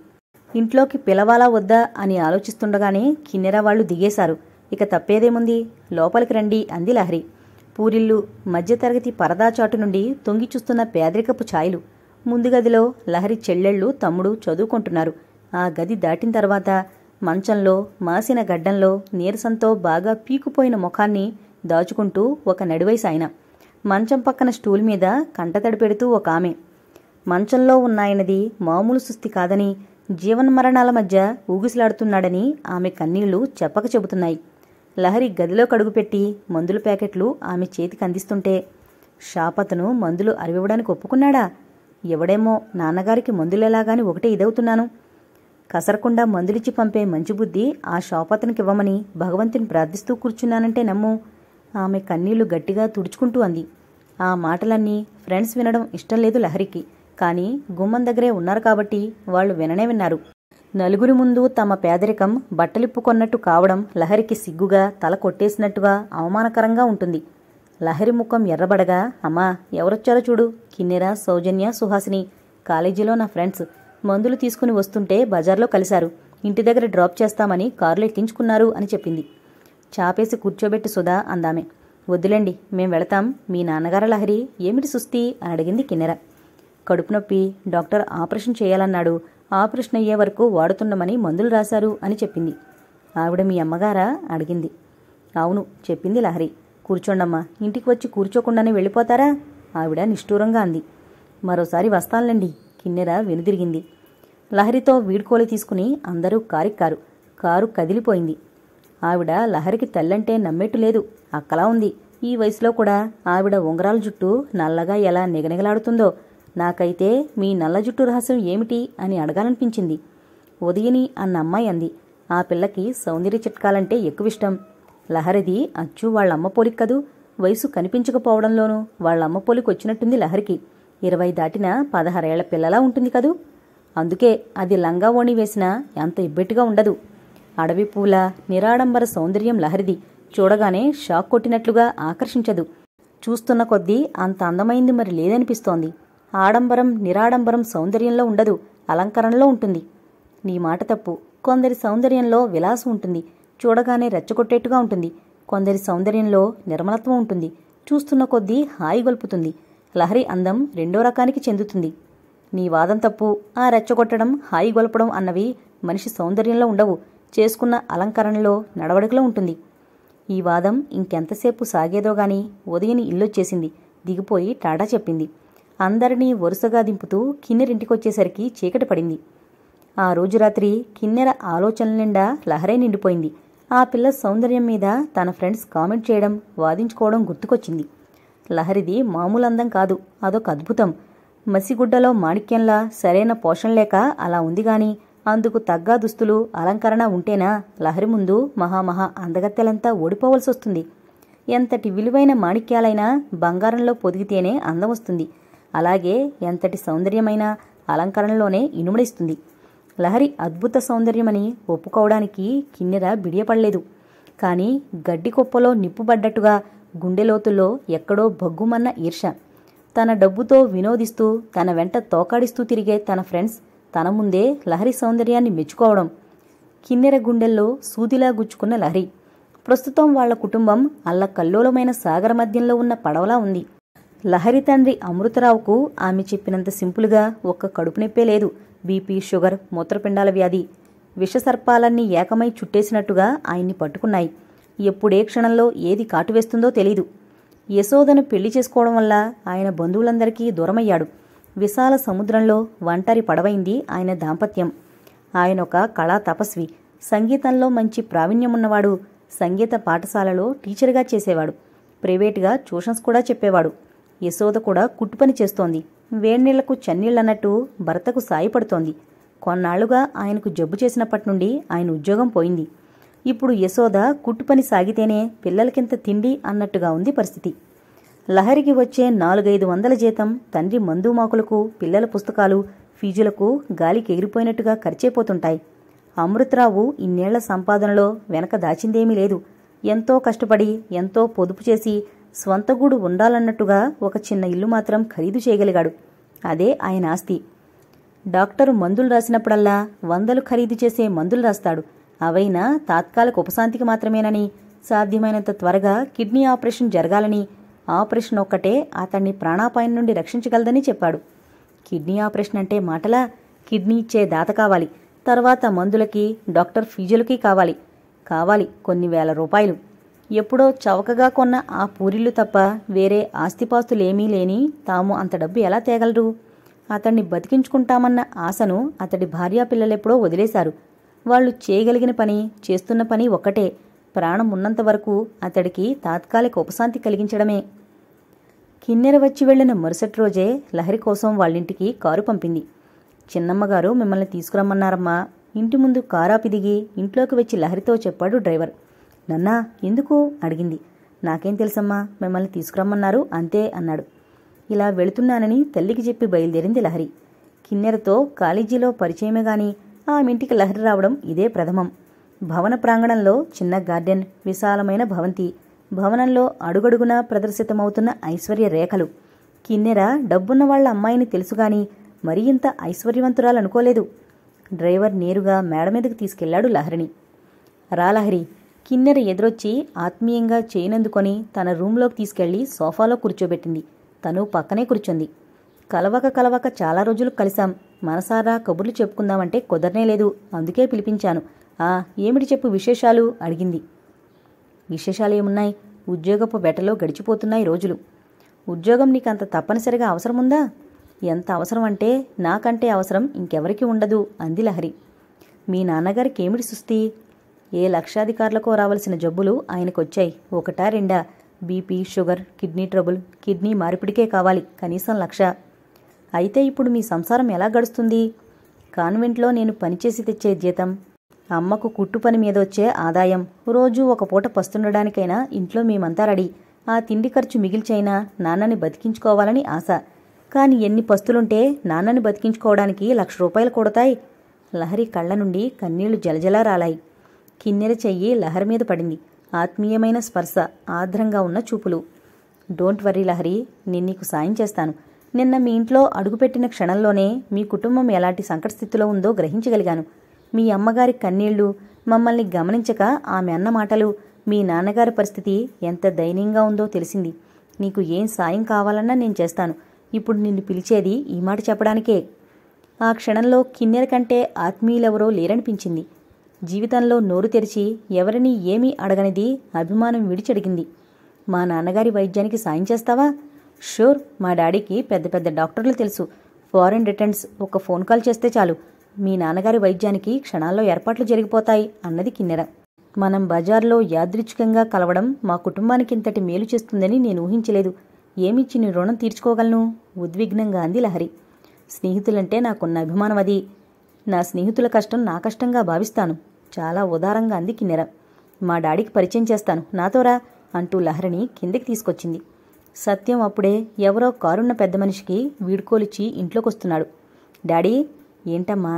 ఇంట్లోకి పిలవాలా వద్దా అని ఆలోచిస్తుండగానే కిన్నెర వాళ్ళు దిగేశారు ఇక తప్పేదేముంది లోపలికి రండి అంది లహరి పూరిళ్ళు మధ్యతరగతి పరదాచాటు నుండి తొంగి చూస్తున్న పేదరికపు ఛాయలు ముందు గదిలో లహరి చెల్లెళ్ళు తమ్ముడు చదువుకుంటున్నారు ఆ గది దాటిన తర్వాత మంచంలో మాసిన గడ్డంలో నీరసంతో బాగా పీకుపోయిన ముఖాన్ని దాచుకుంటూ ఒక నడివయసాయన మంచం పక్కన స్టూల్ మీద కంటతడి పెడుతూ ఒక ఆమె మంచంలో ఉన్నాయనది మామూలు సుస్థి కాదని జీవన్మరణాల మధ్య ఊగిసలాడుతున్నాడని ఆమె కన్నీళ్లు చెప్పక చెబుతున్నాయి లహరి గదిలో కడుగుపెట్టి మందుల ప్యాకెట్లు ఆమె చేతికి అందిస్తుంటే షాప్ అతను మందులు అరివివ్వడానికి ఒప్పుకున్నాడా ఎవడేమో నాన్నగారికి మందులెలాగాని ఒకటే ఇదవుతున్నాను కసరకుండా మందులిచ్చి పంపే మంచి బుద్ధి ఆ షాప్ అతనికి ఇవ్వమని భగవంతుని ప్రార్థిస్తూ కూర్చున్నానంటే నమ్ము ఆమె కన్నీళ్లు గట్టిగా తుడుచుకుంటూ అంది ఆ మాటలన్నీ ఫ్రెండ్స్ వినడం ఇష్టం లేదు లహరికి కానీ గుమ్మం దగ్గరే ఉన్నారు కాబట్టి వాళ్ళు విననే విన్నారు నలుగురి ముందు తమ పేదరికం బట్టలిప్పుకొన్నట్టు కావడం లహరికి సిగ్గుగా తల కొట్టేసినట్టుగా అవమానకరంగా ఉంటుంది లహరి ముఖం ఎర్రబడగా అమ్మా ఎవరొచ్చారో చూడు కిన్నెర సౌజన్య సుహాసిని కాలేజీలో నా ఫ్రెండ్స్ మందులు తీసుకుని వస్తుంటే బజార్లో కలిశారు ఇంటి దగ్గర డ్రాప్ చేస్తామని కారులో ఎక్కించుకున్నారు అని చెప్పింది చాపేసి కూర్చోబెట్టి సుధా అందామే వద్దులేండి మేం వెళతాం మీ నాన్నగార లహరి ఏమిటి సుస్తి అని అడిగింది కిన్నెర కడుపు నొప్పి డాక్టర్ ఆపరేషన్ చేయాలన్నాడు ఆపరేషన్ అయ్యే వరకు వాడుతున్నామని మందులు రాశారు అని చెప్పింది ఆవిడ మీ అమ్మగారా అడిగింది అవును చెప్పింది లహరి కూర్చోండమ్మా ఇంటికి వచ్చి కూర్చోకుండానే వెళ్ళిపోతారా ఆవిడ నిష్ఠూరంగా అంది మరోసారి వస్తానులేండి కిన్నెర వెనుదిరిగింది లహరితో వీడ్కోలు తీసుకుని అందరూ కారెక్కారు కారు కదిలిపోయింది ఆవిడ లహరికి తెల్లంటే నమ్మేట్టు లేదు అక్కలా ఉంది ఈ వయసులో కూడా ఆవిడ ఉంగరాల జుట్టు నల్లగా ఎలా నిగనిగలాడుతుందో నాకైతే మీ నల్ల జుట్టు రహస్యం ఏమిటి అని అడగాలనిపించింది ఉదయని అన్న అమ్మాయి అంది ఆ పిల్లకి సౌందర్య చిట్కాలంటే ఎక్కువ ఇష్టం లహరిది అచ్చు వాళ్ళమ్మ పోలిక్కదు వయసు కనిపించకపోవడంలోనూ వాళ్ళమ్మ పోలికి వచ్చినట్టుంది లహరికి ఇరవై దాటిన పదహారేళ్ల పిల్లలా ఉంటుంది కదూ అందుకే అది లంగా ఓణి వేసినా ఎంత ఇబ్బెట్టుగా ఉండదు అడవి పూల నిరాడంబర సౌందర్యం లహరిది చూడగానే షాక్ కొట్టినట్లుగా ఆకర్షించదు చూస్తున్న కొద్దీ అంత అందమైంది మరి లేదనిపిస్తోంది ఆడంబరం నిరాడంబరం సౌందర్యంలో ఉండదు అలంకరణలో ఉంటుంది నీ మాట తప్పు కొందరి సౌందర్యంలో విలాసం ఉంటుంది చూడగానే రెచ్చగొట్టేట్టుగా ఉంటుంది కొందరి సౌందర్యంలో నిర్మలత్వం ఉంటుంది చూస్తున్న కొద్దీ హాయి గొల్పుతుంది లహరి అందం రెండో రకానికి చెందుతుంది నీ వాదం తప్పు ఆ రెచ్చగొట్టడం హాయి గొలపడం అన్నవి మనిషి సౌందర్యంలో ఉండవు చేసుకున్న అలంకరణలో నడవడికలో ఉంటుంది ఈ వాదం ఇంకెంతసేపు సాగేదో గాని ఉదయని ఇల్లొచ్చేసింది దిగిపోయి టాటా చెప్పింది అందరినీ వరుసగా దింపుతూ కిన్నెరింటికొచ్చేసరికి చీకటి పడింది ఆ రోజు రాత్రి కిన్నెర ఆలోచనల నిండా లహరే నిండిపోయింది ఆ పిల్ల సౌందర్యం మీద తన ఫ్రెండ్స్ కామెంట్ చేయడం వాదించుకోవడం గుర్తుకొచ్చింది లహరిది మామూలు అందం కాదు అదొక అద్భుతం మసిగుడ్డలో మాణిక్యంలా సరైన పోషణ లేక అలా ఉంది గాని అందుకు తగ్గ దుస్తులు అలంకరణ ఉంటేనా లహరి ముందు మహామహా అందగత్తెలంతా ఓడిపోవలసి వస్తుంది ఎంతటి విలువైన మాణిక్యాలైనా బంగారంలో పొదిగితేనే అందం వస్తుంది అలాగే ఎంతటి సౌందర్యమైన అలంకరణలోనే ఇనుమడిస్తుంది లహరి అద్భుత సౌందర్యమని ఒప్పుకోవడానికి కిన్నెర బిడియపడలేదు కానీ గడ్డి కుప్పలో నిప్పుబడ్డట్టుగా గుండె లోతుల్లో ఎక్కడో భగ్గుమన్న ఈర్ష తన డబ్బుతో వినోదిస్తూ తన వెంట తోకాడిస్తూ తిరిగే తన ఫ్రెండ్స్ తన ముందే లహరి సౌందర్యాన్ని మెచ్చుకోవడం కిన్నెర గుండెల్లో సూదిలా గుచ్చుకున్న లహరి ప్రస్తుతం వాళ్ల కుటుంబం అల్లకల్లోలమైన సాగర మధ్యంలో ఉన్న పడవలా ఉంది లహరి తండ్రి అమృతరావుకు ఆమె చెప్పినంత సింపుల్గా ఒక్క కడుపు నొప్పే లేదు బీపీ షుగర్ మూత్రపిండాల వ్యాధి విషసర్పాలన్నీ ఏకమై చుట్టేసినట్టుగా ఆయన్ని పట్టుకున్నాయి ఎప్పుడే క్షణంలో ఏది కాటువేస్తుందో తెలీదు యశోదను పెళ్లి చేసుకోవడం వల్ల ఆయన బంధువులందరికీ దూరమయ్యాడు విశాల సముద్రంలో ఒంటరి పడవైంది ఆయన దాంపత్యం ఆయన ఒక కళా తపస్వి సంగీతంలో మంచి ప్రావీణ్యమున్నవాడు సంగీత పాఠశాలలో టీచర్గా చేసేవాడు ప్రైవేట్గా ట్యూషన్స్ కూడా చెప్పేవాడు యశోద కూడా కుట్టుపని చేస్తోంది వేణీళ్లకు చన్నీళ్ళన్నట్టు భర్తకు సాయపడుతోంది కొన్నాళ్లుగా ఆయనకు జబ్బు చేసినప్పటి నుండి ఆయన ఉద్యోగం పోయింది ఇప్పుడు యశోద కుట్టుపని సాగితేనే పిల్లలకింత తిండి అన్నట్టుగా ఉంది పరిస్థితి లహరికి వచ్చే నాలుగైదు వందల జీతం తండ్రి మందుమాకులకు పిల్లల పుస్తకాలు ఫీజులకు గాలికి ఎగిరిపోయినట్టుగా ఖర్చైపోతుంటాయి అమృతరావు ఇన్నేళ్ల సంపాదనలో వెనక దాచిందేమీ లేదు ఎంతో కష్టపడి ఎంతో పొదుపు చేసి స్వంత గూడు ఉండాలన్నట్టుగా ఒక చిన్న ఇల్లు మాత్రం ఖరీదు చేయగలిగాడు అదే ఆయన ఆస్తి డాక్టరు మందులు రాసినప్పుడల్లా వందలు ఖరీదు చేసే మందులు రాస్తాడు అవైనా తాత్కాలిక ఉపశాంతికి మాత్రమేనని సాధ్యమైనంత త్వరగా కిడ్నీ ఆపరేషన్ జరగాలని ఆపరేషన్ ఒక్కటే అతన్ని ప్రాణాపాయం నుండి రక్షించగలదని చెప్పాడు కిడ్నీ ఆపరేషన్ అంటే మాటలా కిడ్నీ ఇచ్చే దాత కావాలి తర్వాత మందులకి డాక్టర్ ఫీజులకి కావాలి కావాలి కొన్ని వేల రూపాయలు ఎప్పుడో చవకగా కొన్న ఆ పూరిళ్ళు తప్ప వేరే ఆస్తిపాస్తులేమీ లేని తాము అంత డబ్బు ఎలా తేగలరు అతన్ని బతికించుకుంటామన్న ఆశను అతడి భార్యా పిల్లలెప్పుడో వదిలేశారు వాళ్ళు చేయగలిగిన పని చేస్తున్న పని ఒక్కటే ప్రాణం ఉన్నంత వరకు అతడికి తాత్కాలిక ఉపశాంతి కలిగించడమే కిన్నెర వచ్చి వెళ్లిన మరుసటి రోజే లహరి కోసం వాళ్ళింటికి కారు పంపింది చిన్నమ్మగారు మిమ్మల్ని తీసుకురమ్మన్నారమ్మా ఇంటి ముందు కారాపిదిగి ఇంట్లోకి వచ్చి లహరితో చెప్పాడు డ్రైవర్ నన్నా ఎందుకు అడిగింది నాకేం తెలుసమ్మా మిమ్మల్ని తీసుకురమ్మన్నారు అంతే అన్నాడు ఇలా వెళుతున్నానని తల్లికి చెప్పి బయలుదేరింది లహరి కిన్నెరతో కాలేజీలో పరిచయమే గాని ఆమెంటికి లహరి రావడం ఇదే ప్రథమం భవన ప్రాంగణంలో చిన్న గార్డెన్ విశాలమైన భవంతి భవనంలో అడుగడుగునా ప్రదర్శితమవుతున్న ఐశ్వర్య రేఖలు కిన్నెర డబ్బున్న వాళ్ల అమ్మాయిని తెలుసుగాని మరీ ఇంత ఐశ్వర్యవంతురాలనుకోలేదు డ్రైవర్ నేరుగా మేడ మీదకు తీసుకెళ్లాడు లహరిని రా లహరి కిన్నెర ఎదురొచ్చి ఆత్మీయంగా చేయనందుకొని తన రూంలోకి తీసుకెళ్లి సోఫాలో కూర్చోబెట్టింది తను పక్కనే కూర్చుంది కలవక కలవక చాలా రోజులు కలిశాం మనసారా కబుర్లు చెప్పుకుందామంటే కుదరనే లేదు అందుకే పిలిపించాను ఆ ఏమిటి చెప్పు విశేషాలు అడిగింది విశేషాలు ఏమున్నాయి ఉద్యోగపు బెటలో గడిచిపోతున్నాయి రోజులు ఉద్యోగం నీకంత తప్పనిసరిగా అవసరముందా ఎంత అవసరం అంటే నాకంటే అవసరం ఇంకెవరికి ఉండదు అంది లహరి మీ నాన్నగారికి ఏమిటి సుస్తి ఏ లక్షాధికారులకో రావాల్సిన జబ్బులు ఆయనకొచ్చాయి ఒకటా రెండా BP sugar kidney trouble kidney మార్పిడికే కావాలి కనీసం లక్ష అయితే ఇప్పుడు మీ సంసారం ఎలా గడుస్తుంది కాన్వెంట్లో నేను పనిచేసి తెచ్చే జీతం అమ్మకు కుట్టు పని మీద వచ్చే ఆదాయం రోజు ఒక పూట పస్తుండడానికైనా ఇంట్లో మేమంతా రెడీ ఆ తిండి ఖర్చు మిగిల్చైనా నాన్నని బతికించుకోవాలని ఆశ కాని ఎన్ని పస్తులుంటే నాన్నని బతికించుకోవడానికి లక్ష రూపాయలు కొడతాయి లహరి కళ్ళ నుండి కన్నీళ్లు జలజలా రాలాయి కిన్నెర చెయ్యి లహరి మీద పడింది ఆత్మీయమైన స్పర్శ ఆర్ద్రంగా ఉన్న చూపులు డోంట్ వర్రీ లహరి నేను నీకు సాయం చేస్తాను నిన్న మీ ఇంట్లో అడుగుపెట్టిన క్షణంలోనే మీ కుటుంబం ఎలాంటి సంకట స్థితిలో ఉందో గ్రహించగలిగాను మీ అమ్మగారి కన్నీళ్లు మమ్మల్ని గమనించక ఆమె అన్న మాటలు మీ నాన్నగారి పరిస్థితి ఎంత దయనీయంగా ఉందో తెలిసింది నీకు ఏం సాయం కావాలన్నా నేను చేస్తాను ఇప్పుడు నిన్ను పిలిచేది ఈ మాట చెప్పడానికే ఆ క్షణంలో కిన్నెర కంటే ఆత్మీయులెవరో లేరనిపించింది జీవితంలో నోరు తెరిచి ఎవరిని ఏమీ అడగనిది అభిమానం విడిచడిగింది మా నాన్నగారి వైద్యానికి సాయం చేస్తావా షూర్ మా డాడీకి పెద్ద పెద్ద డాక్టర్లు తెలుసు ఫారెన్ రిటర్న్స్ ఒక ఫోన్ కాల్ చేస్తే చాలు మీ నాన్నగారి వైద్యానికి క్షణాల్లో ఏర్పాట్లు జరిగిపోతాయి అన్నది కిన్నెర మనం బజార్లో యాదృచ్ఛికంగా కలవడం మా కుటుంబానికి ఇంతటి మేలు చేస్తుందని నేను ఊహించలేదు ఏమిచ్చి నీ రుణం తీర్చుకోగలను ఉద్విగ్నంగా అంది లహరి స్నేహితులంటే నాకున్న అభిమానం అది నా స్నేహితుల కష్టం నా కష్టంగా భావిస్తాను చాలా ఉదారంగా అంది కిన్నెర మా డాడీకి పరిచయం చేస్తాను నాతోరా అంటూ లహరిని కిందకి తీసుకొచ్చింది సత్యం అప్పుడే ఎవరో కారున్న పెద్ద మనిషికి ఇంట్లోకి ఇంట్లోకొస్తున్నాడు డాడీ ఏంటమ్మా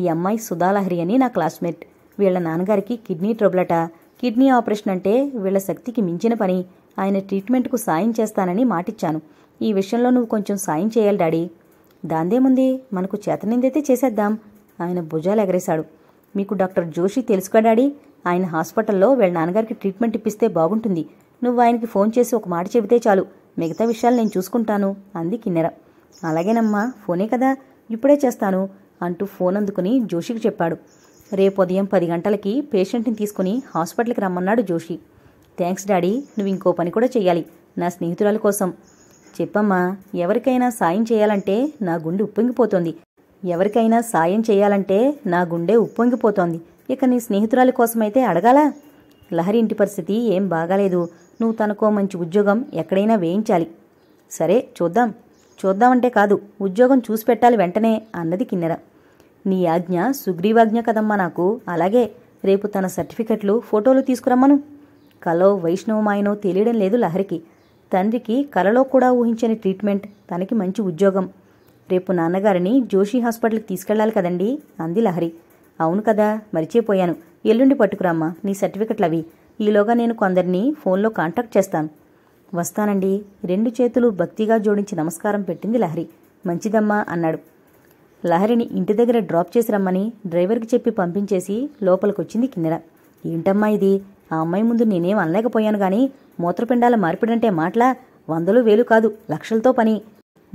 ఈ అమ్మాయి సుధాలహరి అని నా క్లాస్మేట్ వీళ్ళ నాన్నగారికి కిడ్నీ ట్రబులట కిడ్నీ ఆపరేషన్ అంటే వీళ్ళ శక్తికి మించిన పని ఆయన ట్రీట్మెంట్కు సాయం చేస్తానని మాటిచ్చాను ఈ విషయంలో నువ్వు కొంచెం సాయం చేయాలి డాడీ దాందేముంది మనకు చేతనిందైతే చేసేద్దాం ఆయన భుజాలు ఎగరేశాడు మీకు డాక్టర్ జోషి తెలుసుగా డాడీ ఆయన హాస్పిటల్లో వీళ్ళ నాన్నగారికి ట్రీట్మెంట్ ఇప్పిస్తే బాగుంటుంది నువ్వు ఆయనకి ఫోన్ చేసి ఒక మాట చెబితే చాలు మిగతా విషయాలు నేను చూసుకుంటాను అంది కిన్నెర అలాగేనమ్మా ఫోనే కదా ఇప్పుడే చేస్తాను అంటూ ఫోన్ అందుకుని జోషికి చెప్పాడు రేపు ఉదయం పది గంటలకి పేషెంట్ని తీసుకుని హాస్పిటల్కి రమ్మన్నాడు జోషి థ్యాంక్స్ డాడీ నువ్వు ఇంకో పని కూడా చేయాలి నా స్నేహితురాల కోసం చెప్పమ్మా ఎవరికైనా సాయం చేయాలంటే నా గుండె ఉప్పొంగిపోతుంది ఎవరికైనా సాయం చేయాలంటే నా గుండె ఉప్పొంగిపోతోంది ఇక నీ స్నేహితురాలి కోసమైతే అడగాలా లహరి ఇంటి పరిస్థితి ఏం బాగాలేదు నువ్వు తనకో మంచి ఉద్యోగం ఎక్కడైనా వేయించాలి సరే చూద్దాం చూద్దామంటే కాదు ఉద్యోగం చూసి పెట్టాలి వెంటనే అన్నది కిన్నెర నీ ఆజ్ఞ సుగ్రీవాజ్ఞ కదమ్మా నాకు అలాగే రేపు తన సర్టిఫికెట్లు ఫోటోలు తీసుకురమ్మను కలో వైష్ణవమాయనో తెలియడం లేదు లహరికి తండ్రికి కలలో కూడా ఊహించని ట్రీట్మెంట్ తనకి మంచి ఉద్యోగం రేపు నాన్నగారిని జోషి హాస్పిటల్కి తీసుకెళ్లాలి కదండి అంది లహరి అవును కదా మరిచేపోయాను ఎల్లుండి పట్టుకురామ్మా నీ సర్టిఫికెట్లు అవి ఈలోగా నేను కొందరిని ఫోన్లో కాంటాక్ట్ చేస్తాను వస్తానండి రెండు చేతులు భక్తిగా జోడించి నమస్కారం పెట్టింది లహరి మంచిదమ్మా అన్నాడు లహరిని ఇంటి దగ్గర డ్రాప్ చేసి రమ్మని డ్రైవర్కి చెప్పి పంపించేసి లోపలికొచ్చింది కిన్నెర ఏంటమ్మా ఇది ఆ అమ్మాయి ముందు నేనేం అనలేకపోయాను గాని మూత్రపిండాల మార్పిడంటే మాటలా వందలు వేలు కాదు లక్షలతో పని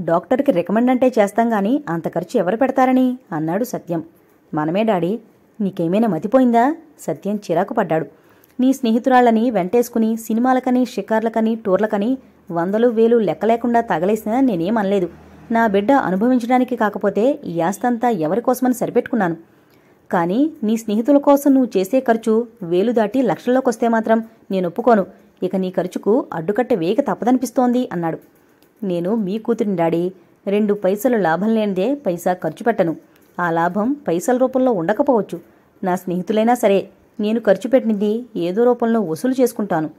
డాక్టర్కి రికమెండ్ అంటే చేస్తాం గాని అంత ఖర్చు ఎవరు పెడతారని అన్నాడు సత్యం మనమే డాడీ నీకేమైనా మతిపోయిందా సత్యం చిరాకు పడ్డాడు నీ స్నేహితురాళ్ళని వెంటేసుకుని సినిమాలకని షికార్లకని టూర్లకని వందలు వేలు లెక్క లేకుండా తగలేసినా నేనేమనలేదు నా బిడ్డ అనుభవించడానికి కాకపోతే ఈ ఆస్తంతా ఎవరికోసమని సరిపెట్టుకున్నాను కానీ నీ స్నేహితుల కోసం నువ్వు చేసే ఖర్చు వేలు దాటి లక్షల్లోకొస్తే మాత్రం నేను ఒప్పుకోను ఇక నీ ఖర్చుకు అడ్డుకట్ట వేయక తప్పదనిపిస్తోంది అన్నాడు నేను మీ కూతురిని డాడీ రెండు పైసలు లాభం లేనిదే పైసా ఖర్చు పెట్టను ఆ లాభం పైసల రూపంలో ఉండకపోవచ్చు నా స్నేహితులైనా సరే నేను ఖర్చు పెట్టింది ఏదో రూపంలో వసూలు చేసుకుంటాను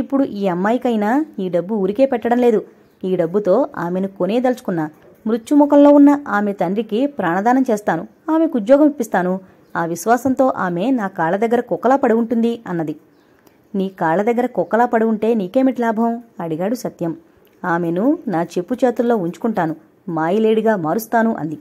ఇప్పుడు ఈ అమ్మాయికైనా ఈ డబ్బు ఊరికే పెట్టడం లేదు ఈ డబ్బుతో ఆమెను కొనేదలుచుకున్నా మృత్యుముఖంలో ఉన్న ఆమె తండ్రికి ప్రాణదానం చేస్తాను ఆమెకు ఉద్యోగం ఇప్పిస్తాను ఆ విశ్వాసంతో ఆమె నా కాళ్ళ దగ్గర కుక్కలా పడి ఉంటుంది అన్నది నీ కాళ్ళ దగ్గర కుక్కలా పడి ఉంటే నీకేమిటి లాభం అడిగాడు సత్యం ఆమెను నా చెప్పు చేతుల్లో ఉంచుకుంటాను మాయలేడిగా మారుస్తాను అంది